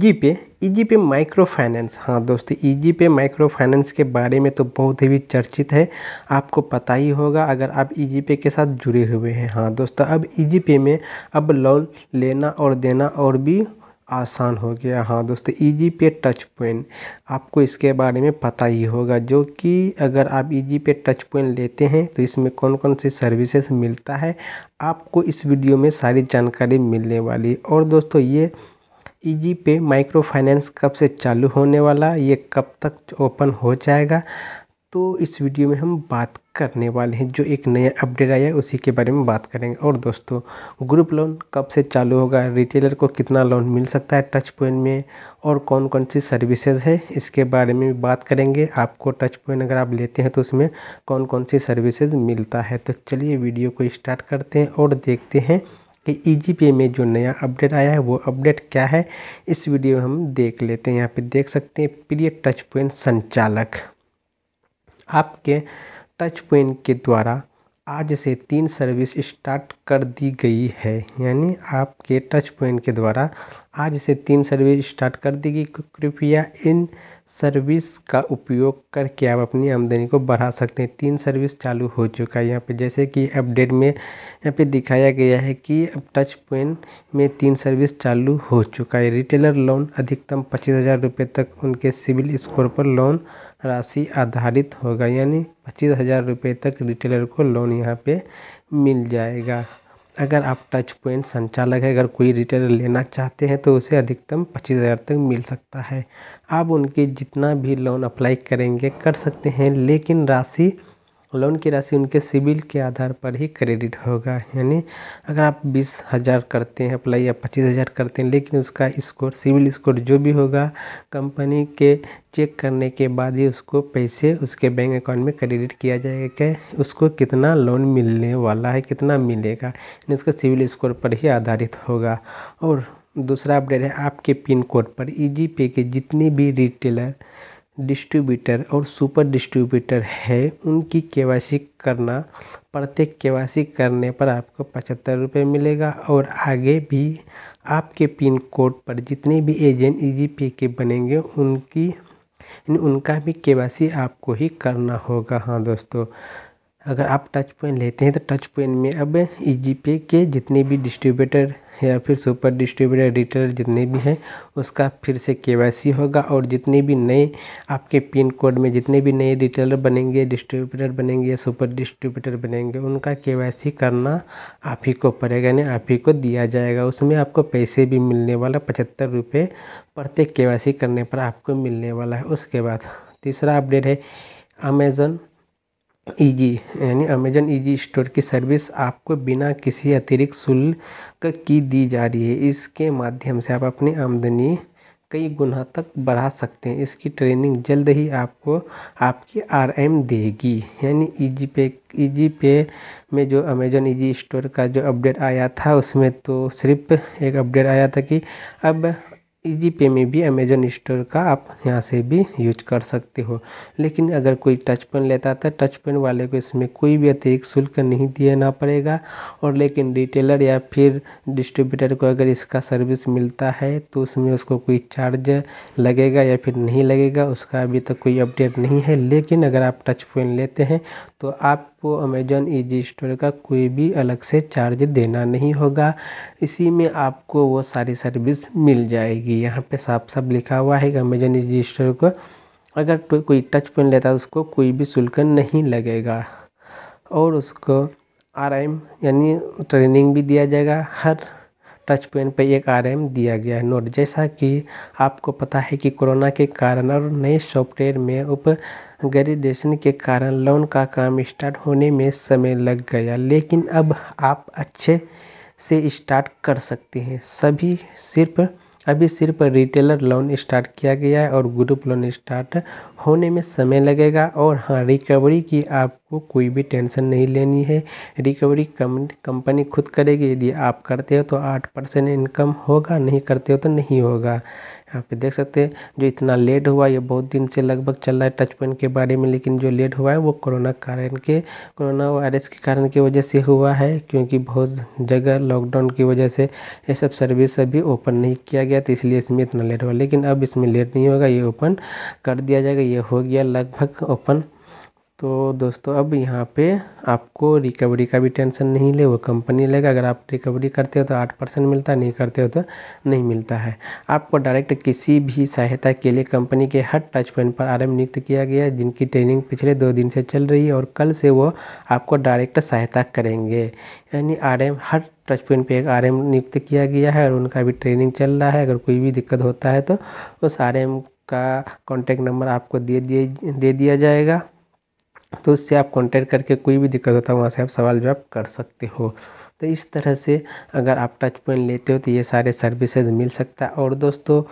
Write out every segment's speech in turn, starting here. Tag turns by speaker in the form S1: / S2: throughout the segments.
S1: जी पे जी पे micro finance हाँ दोस्तों जी पे माइक्रो फाइनेंस के बारे में तो बहुत ही चर्चित है आपको पता ही होगा अगर आप ईजी पे के साथ जुड़े हुए हैं हाँ दोस्तों अब जी पे में अब लोन लेना और देना और भी आसान हो गया हाँ दोस्तों जी पे टच पॉइंट आपको इसके बारे में पता ही होगा जो कि अगर आप जी पे टच पॉइंट लेते हैं तो इसमें कौन कौन सी सर्विसेज मिलता है आपको इस वीडियो में सारी जानकारी मिलने वाली और दोस्तों ये ईजी पे माइक्रो फाइनेंस कब से चालू होने वाला ये कब तक ओपन हो जाएगा तो इस वीडियो में हम बात करने वाले हैं जो एक नया अपडेट आया है उसी के बारे में बात करेंगे और दोस्तों ग्रुप लोन कब से चालू होगा रिटेलर को कितना लोन मिल सकता है टच पॉइंट में और कौन कौन सी सर्विसेज है इसके बारे में भी बात करेंगे आपको टच पॉइंट अगर आप लेते हैं तो उसमें कौन कौन सी सर्विसेज मिलता है तो चलिए वीडियो को स्टार्ट करते हैं और देखते हैं कि ई e पे में जो नया अपडेट आया है वो अपडेट क्या है इस वीडियो में हम देख लेते हैं यहाँ पे देख सकते हैं प्रिय टच पॉइंट संचालक आपके टच पॉइंट के द्वारा आज से तीन सर्विस स्टार्ट कर दी गई है यानी आपके टच पॉइंट के द्वारा आज से तीन सर्विस स्टार्ट कर दी गई कृपया इन सर्विस का उपयोग करके आप अपनी आमदनी को बढ़ा सकते हैं तीन सर्विस चालू हो चुका है यहाँ पे जैसे कि अपडेट में यहाँ पे दिखाया गया है कि अब टच पॉइंट में तीन सर्विस चालू हो चुका है रिटेलर लोन अधिकतम पच्चीस हज़ार रुपये तक उनके सिविल स्कोर पर लोन राशि आधारित होगा यानी पच्चीस हज़ार रुपये तक रिटेलर को लोन यहाँ पे मिल जाएगा अगर आप टच पॉइंट संचालक है अगर कोई रिटेलर लेना चाहते हैं तो उसे अधिकतम पच्चीस हज़ार तक मिल सकता है आप उनके जितना भी लोन अप्लाई करेंगे कर सकते हैं लेकिन राशि लोन की राशि उनके सिविल के आधार पर ही क्रेडिट होगा यानी अगर आप बीस हज़ार करते हैं अप्लाई या पच्चीस हज़ार करते हैं लेकिन उसका स्कोर सिविल स्कोर जो भी होगा कंपनी के चेक करने के बाद ही उसको पैसे उसके बैंक अकाउंट में क्रेडिट किया जाएगा कि उसको कितना लोन मिलने वाला है कितना मिलेगा यानी उसका सिविल स्कोर पर ही आधारित होगा और दूसरा अपडेट है आपके पिन कोड पर ई पे के जितने भी रिटेलर डिस्ट्रीब्यूटर और सुपर डिस्ट्रीब्यूटर है उनकी केवासी करना प्रत्येक केवासी करने पर आपको पचहत्तर रुपये मिलेगा और आगे भी आपके पिन कोड पर जितने भी एजेंट ई e जी के बनेंगे उनकी उनका भी केवासी आपको ही करना होगा हाँ दोस्तों अगर आप टच पॉइंट लेते हैं तो टच पॉइंट में अब ई e के जितने भी डिस्ट्रीब्यूटर या फिर सुपर डिस्ट्रीब्यूटर रिटेलर जितने भी हैं उसका फिर से के होगा और जितने भी नए आपके पिन कोड में जितने भी नए रिटेलर बनेंगे डिस्ट्रीब्यूटर बनेंगे या सुपर डिस्ट्रीब्यूटर बनेंगे उनका के करना आप ही को पड़ेगा यानी आप ही को दिया जाएगा उसमें आपको पैसे भी मिलने वाला पचहत्तर रुपये प्रत्येक के करने पर आपको मिलने वाला है उसके बाद तीसरा अपडेट है अमेज़न ईजी e यानी अमेजन ईजी स्टोर की सर्विस आपको बिना किसी अतिरिक्त शुल्क की दी जा रही है इसके माध्यम से आप अपनी आमदनी कई गुना तक बढ़ा सकते हैं इसकी ट्रेनिंग जल्द ही आपको आपकी आरएम देगी यानी easy e pay easy e pay में जो ई ईजी स्टोर का जो अपडेट आया था उसमें तो सिर्फ एक अपडेट आया था कि अब ईजी e पे में भी अमेजोन स्टोर का आप यहाँ से भी यूज कर सकते हो लेकिन अगर कोई टच पेन लेता था टच पेन वाले को इसमें कोई भी अतिरिक्त शुल्क नहीं देना पड़ेगा और लेकिन रिटेलर या फिर डिस्ट्रीब्यूटर को अगर इसका सर्विस मिलता है तो उसमें उसको कोई चार्ज लगेगा या फिर नहीं लगेगा उसका अभी तक तो कोई अपडेट नहीं है लेकिन अगर आप टच पेन लेते हैं तो आप आपको अमेजॉन ईजी स्टोर का कोई भी अलग से चार्ज देना नहीं होगा इसी में आपको वो सारी सर्विस मिल जाएगी यहाँ पे साफ साफ लिखा हुआ है कि अमेजॉन ईजी स्टोर को अगर तो कोई टच पॉइंट लेता है तो उसको कोई भी शुल्क नहीं लगेगा और उसको आर यानी ट्रेनिंग भी दिया जाएगा हर टच पेन पर एक आरएम दिया गया है नोट जैसा कि आपको पता है कि कोरोना के कारण और नए सॉफ्टवेयर में उप ग्रेडेशन के कारण लोन का काम स्टार्ट होने में समय लग गया लेकिन अब आप अच्छे से स्टार्ट कर सकते हैं सभी सिर्फ अभी सिर्फ रिटेलर लोन स्टार्ट किया गया है और ग्रुप लोन स्टार्ट होने में समय लगेगा और हाँ रिकवरी की आपको कोई भी टेंशन नहीं लेनी है रिकवरी कम कंपनी खुद करेगी यदि आप करते हो तो आठ परसेंट इनकम होगा नहीं करते हो तो नहीं होगा यहाँ पे देख सकते हैं जो इतना लेट हुआ ये बहुत दिन से लगभग चल रहा है टच पॉइंट के बारे में लेकिन जो लेट हुआ है वो कोरोना कारण के कोरोना वायरस के कारण की वजह से हुआ है क्योंकि बहुत जगह लॉकडाउन की वजह से ये सब सर्विस अभी ओपन नहीं किया गया तो इसलिए इसमें इतना लेट हुआ लेकिन अब इसमें लेट नहीं होगा ये ओपन कर दिया जाएगा ये हो गया लगभग ओपन तो दोस्तों अब यहाँ पे आपको रिकवरी का भी टेंशन नहीं ले वो कंपनी लेगा अगर आप रिकवरी करते हो तो आठ परसेंट मिलता है नहीं करते हो तो नहीं मिलता है आपको डायरेक्ट किसी भी सहायता के लिए कंपनी के हर टच पॉइंट पर आरएम नियुक्त किया गया है जिनकी ट्रेनिंग पिछले दो दिन से चल रही है और कल से वो आपको डायरेक्ट सहायता करेंगे यानी आर हर टच पॉइंट पर एक आर नियुक्त किया गया है और उनका भी ट्रेनिंग चल रहा है अगर कोई भी दिक्कत होता है तो उस आर का कॉन्टैक्ट नंबर आपको दे दिए दे दिया जाएगा तो उससे आप कांटेक्ट करके कोई भी दिक्कत होता तो है वहाँ से आप सवाल जवाब कर सकते हो तो इस तरह से अगर आप टच पॉइंट लेते हो तो ये सारे सर्विसेज मिल सकता है और दोस्तों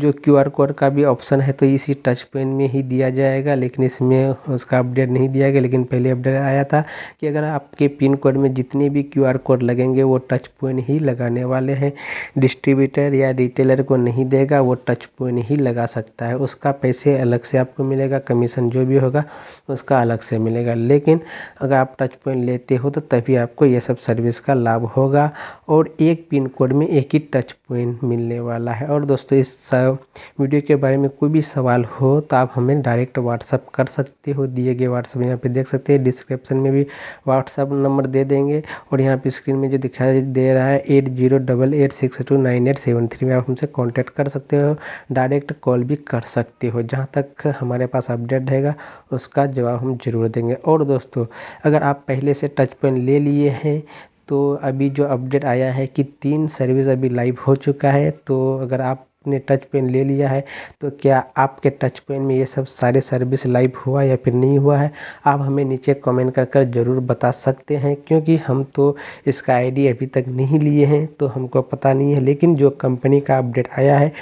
S1: जो क्यू आर कोड का भी ऑप्शन है तो इसी टच पेन में ही दिया जाएगा लेकिन इसमें उसका अपडेट नहीं दिया गया लेकिन पहले अपडेट आया था कि अगर आपके पिन कोड में जितने भी क्यू आर कोड लगेंगे वो टच पेन ही लगाने वाले हैं डिस्ट्रीब्यूटर या रिटेलर को नहीं देगा वो टच पेन ही लगा सकता है उसका पैसे अलग से आपको मिलेगा कमीशन जो भी होगा उसका अलग से मिलेगा लेकिन अगर आप टच पेन लेते हो तो तभी आपको यह सब सर्विस का लाभ होगा और एक पिन कोड में एक ही टच पेन मिलने वाला है और दोस्तों इस वीडियो के बारे में कोई भी सवाल हो तो आप हमें डायरेक्ट व्हाट्सअप कर सकते हो दिए गए व्हाट्सअप यहाँ पे देख सकते हैं डिस्क्रिप्शन में भी व्हाट्सअप नंबर दे देंगे और यहाँ पे स्क्रीन में जो दिखाई दे रहा है eight zero double eight six two nine eight seven three में आप हमसे कॉन्टैक्ट कर सकते हो डायरेक्ट कॉल भी कर सकते हो जहाँ तक हमारे पास अपडेट रहेगा उसका जवाब हम ज़रूर देंगे और दोस्तों अगर आप पहले से टच पॉइंट ले लिए हैं तो अभी जो अपडेट आया है कि तीन सर्विस अभी लाइव हो चुका है तो अगर आप ने टच पेन ले लिया है तो क्या आपके टच पेन में ये सब सारे सर्विस लाइव हुआ या फिर नहीं हुआ है आप हमें नीचे कमेंट कर कर ज़रूर बता सकते हैं क्योंकि हम तो इसका आईडी अभी तक नहीं लिए हैं तो हमको पता नहीं है लेकिन जो कंपनी का अपडेट आया है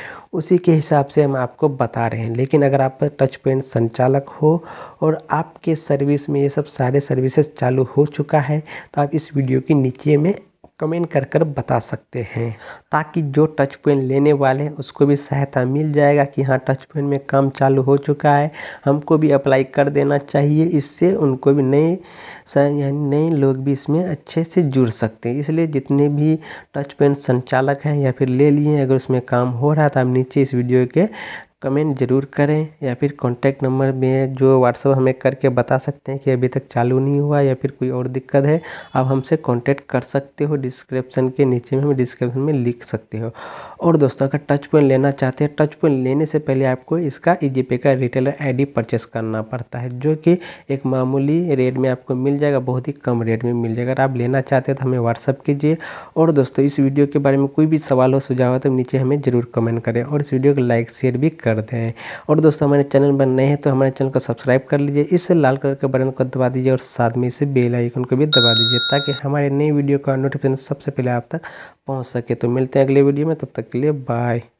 S1: उसी के हिसाब से हम आपको बता रहे हैं लेकिन अगर आप टच पेन संचालक हो और आपके सर्विस में ये सब सारे सर्विसेज चालू हो चुका है तो आप इस वीडियो के नीचे में कमेंट कर कर बता सकते हैं ताकि जो टच पेन लेने वाले हैं उसको भी सहायता मिल जाएगा कि हाँ टच पेन में काम चालू हो चुका है हमको भी अप्लाई कर देना चाहिए इससे उनको भी नए यानी नए लोग भी इसमें अच्छे से जुड़ सकते हैं इसलिए जितने भी टच पेन संचालक हैं या फिर ले लिए अगर उसमें काम हो रहा है तो हम नीचे इस वीडियो के कमेंट ज़रूर करें या फिर कॉन्टैक्ट नंबर में जो व्हाट्सअप हमें करके बता सकते हैं कि अभी तक चालू नहीं हुआ या फिर कोई और दिक्कत है आप हमसे कॉन्टैक्ट कर सकते हो डिस्क्रिप्सन के नीचे में हमें डिस्क्रिप्शन में लिख सकते हो और दोस्तों अगर टच पॉइंट लेना चाहते हैं टच पॉइंट लेने से पहले आपको इसका ई e का रिटेलर आई परचेस करना पड़ता है जो कि एक मामूली रेट में आपको मिल जाएगा बहुत ही कम रेट में मिल जाएगा अगर आप लेना चाहते हैं तो हमें व्हाट्सअप कीजिए और दोस्तों इस वीडियो के बारे में कोई भी सवाल हो सुझाव हो तो नीचे हमें ज़रूर कमेंट करें और इस वीडियो को लाइक शेयर भी करें कर दें और दोस्तों हमारे चैनल पर नए हैं तो हमारे चैनल को सब्सक्राइब कर लीजिए इस लाल कलर के बटन को दबा दीजिए और साथ में इसे बेल आइकन को भी दबा दीजिए ताकि हमारे नई वीडियो का नोटिफिकेशन सबसे पहले आप तक पहुँच सके तो मिलते हैं अगले वीडियो में तब तक के लिए बाय